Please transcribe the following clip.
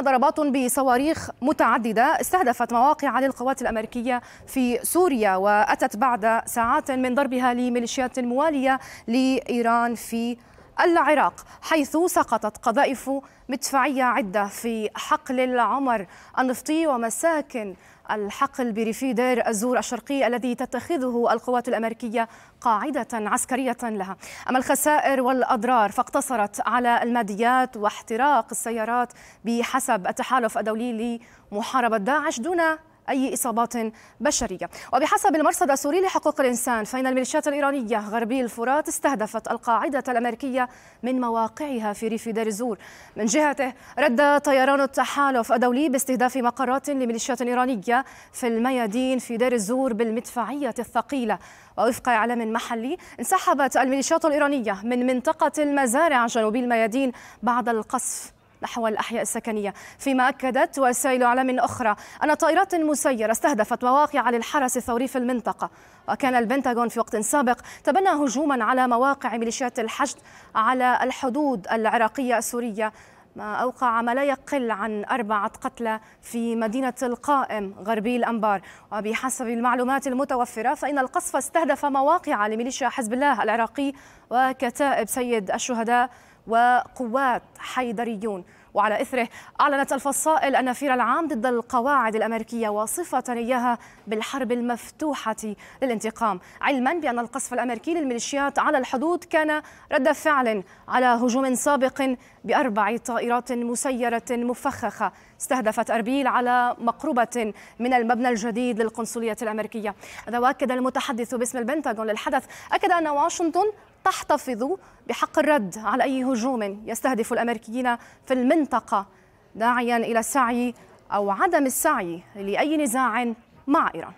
ضربات بصواريخ متعددة استهدفت مواقع للقوات الأمريكية في سوريا وأتت بعد ساعات من ضربها لميليشيات موالية لإيران في العراق حيث سقطت قذائف مدفعية عدة في حقل العمر النفطي ومساكن الحقل بريفي دير الزور الشرقي الذي تتخذه القوات الأمريكية قاعدة عسكرية لها أما الخسائر والأضرار فاقتصرت على الماديات واحتراق السيارات بحسب التحالف الدولي لمحاربة داعش دون أي إصابات بشرية وبحسب المرصد السوري لحقوق الإنسان فإن الميليشيات الإيرانية غربي الفرات استهدفت القاعدة الأمريكية من مواقعها في ريف دير الزور من جهته رد طيران التحالف الدولي باستهداف مقرات لميليشيات إيرانية في الميادين في دير الزور بالمدفعية الثقيلة ووفق إعلام محلي انسحبت الميليشيات الإيرانية من منطقة المزارع جنوبي الميادين بعد القصف نحو الأحياء السكنية فيما أكدت وسائل أعلام أخرى أن طائرات مسيرة استهدفت مواقع للحرس الثوري في المنطقة وكان البنتاغون في وقت سابق تبنى هجوما على مواقع ميليشيات الحشد على الحدود العراقية السورية ما أوقع ما لا يقل عن أربعة قتلى في مدينة القائم غربي الأنبار وبحسب المعلومات المتوفرة فإن القصف استهدف مواقع لميليشيا حزب الله العراقي وكتائب سيد الشهداء وقوات حيدريون وعلى إثره أعلنت الفصائل النفير العام ضد القواعد الأمريكية وصفة إياها بالحرب المفتوحة للانتقام علما بأن القصف الأمريكي للميليشيات على الحدود كان رد فعل على هجوم سابق بأربع طائرات مسيرة مفخخة استهدفت أربيل على مقربة من المبنى الجديد للقنصلية الأمريكية هذا وأكد المتحدث باسم البنتاغون للحدث أكد أن واشنطن تحتفظ بحق الرد على أي هجوم يستهدف الأمريكيين في المنطقة داعيا إلى السعي أو عدم السعي لأي نزاع مع إيران